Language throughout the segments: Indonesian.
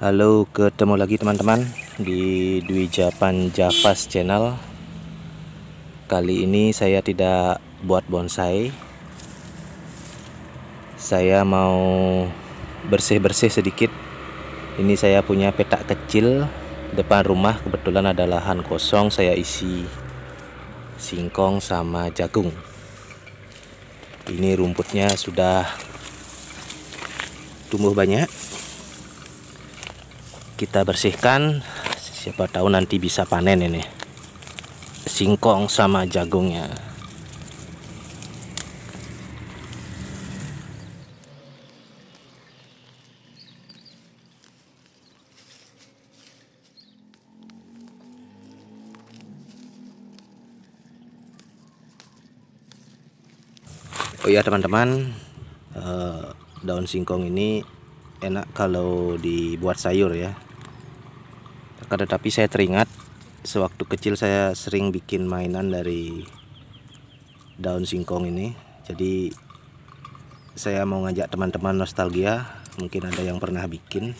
Halo, ketemu lagi teman-teman di Dwi Japan Javas Channel. Kali ini saya tidak buat bonsai. Saya mau bersih-bersih sedikit ini saya punya petak kecil depan rumah kebetulan ada lahan kosong saya isi singkong sama jagung ini rumputnya sudah tumbuh banyak kita bersihkan siapa tahu nanti bisa panen ini singkong sama jagungnya oh iya teman-teman eh, daun singkong ini enak kalau dibuat sayur ya tetapi saya teringat sewaktu kecil saya sering bikin mainan dari daun singkong ini jadi saya mau ngajak teman-teman nostalgia mungkin ada yang pernah bikin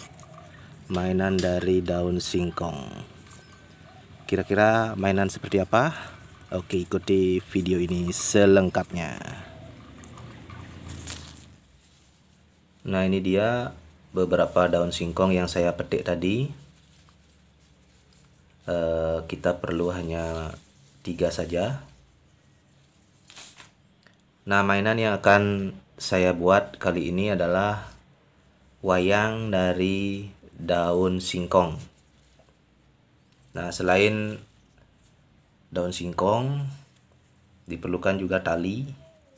mainan dari daun singkong kira-kira mainan seperti apa oke ikuti video ini selengkapnya Nah ini dia beberapa daun singkong yang saya petik tadi e, kita perlu hanya tiga saja nah mainan yang akan saya buat kali ini adalah wayang dari daun singkong nah selain daun singkong diperlukan juga tali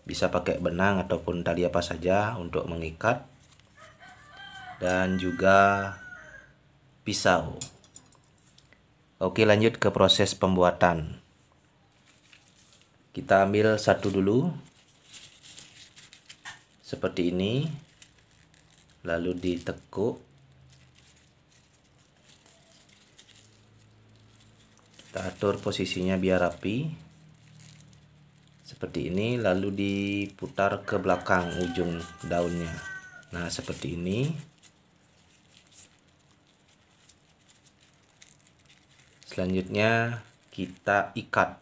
bisa pakai benang ataupun tali apa saja untuk mengikat dan juga pisau. Oke, lanjut ke proses pembuatan. Kita ambil satu dulu. Seperti ini. Lalu ditekuk. Kita atur posisinya biar rapi. Seperti ini lalu diputar ke belakang ujung daunnya. Nah, seperti ini. selanjutnya kita ikat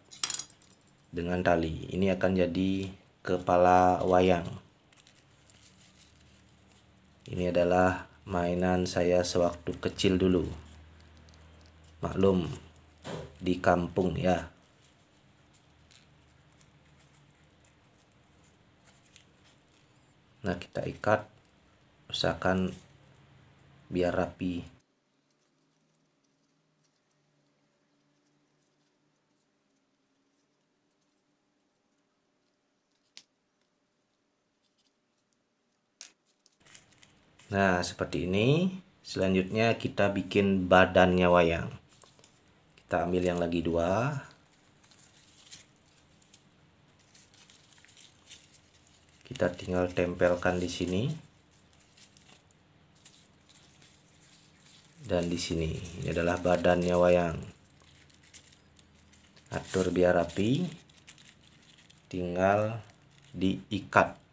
dengan tali ini akan jadi kepala wayang ini adalah mainan saya sewaktu kecil dulu maklum di kampung ya nah kita ikat usahakan biar rapi Nah, seperti ini. Selanjutnya kita bikin badannya wayang. Kita ambil yang lagi dua. Kita tinggal tempelkan di sini. Dan di sini. Ini adalah badannya wayang. Atur biar rapi. Tinggal diikat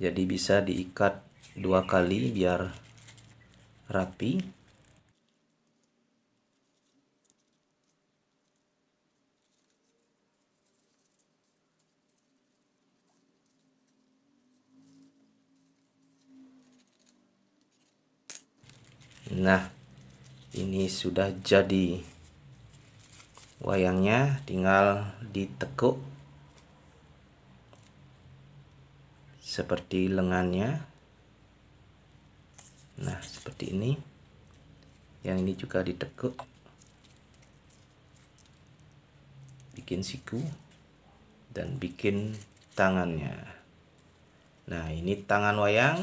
jadi bisa diikat dua kali biar rapi nah ini sudah jadi wayangnya tinggal ditekuk seperti lengannya nah seperti ini yang ini juga ditekuk bikin siku dan bikin tangannya nah ini tangan wayang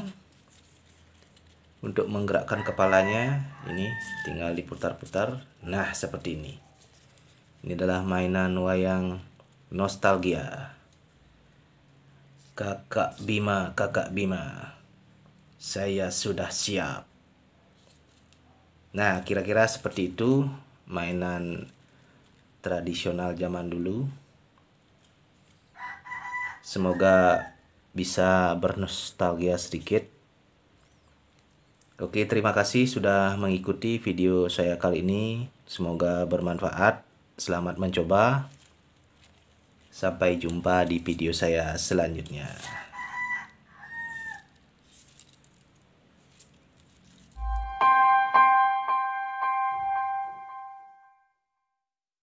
untuk menggerakkan kepalanya ini tinggal diputar-putar nah seperti ini ini adalah mainan wayang nostalgia Kakak Bima, kakak Bima. Saya sudah siap. Nah, kira-kira seperti itu mainan tradisional zaman dulu. Semoga bisa bernostalgia sedikit. Oke, terima kasih sudah mengikuti video saya kali ini. Semoga bermanfaat. Selamat mencoba. Sampai jumpa di video saya selanjutnya.